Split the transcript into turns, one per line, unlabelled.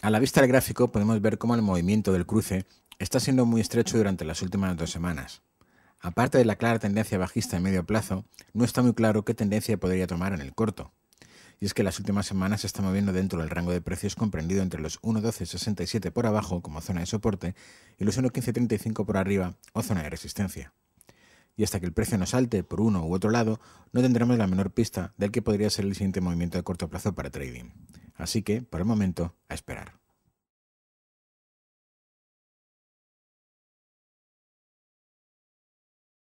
A la vista del gráfico podemos ver cómo el movimiento del cruce está siendo muy estrecho durante las últimas dos semanas. Aparte de la clara tendencia bajista en medio plazo, no está muy claro qué tendencia podría tomar en el corto. Y es que las últimas semanas se está moviendo dentro del rango de precios comprendido entre los 1.1267 por abajo como zona de soporte y los 1.1535 por arriba o zona de resistencia. Y hasta que el precio no salte por uno u otro lado, no tendremos la menor pista del que podría ser el siguiente movimiento de corto plazo para trading. Así que, por el momento, a
esperar.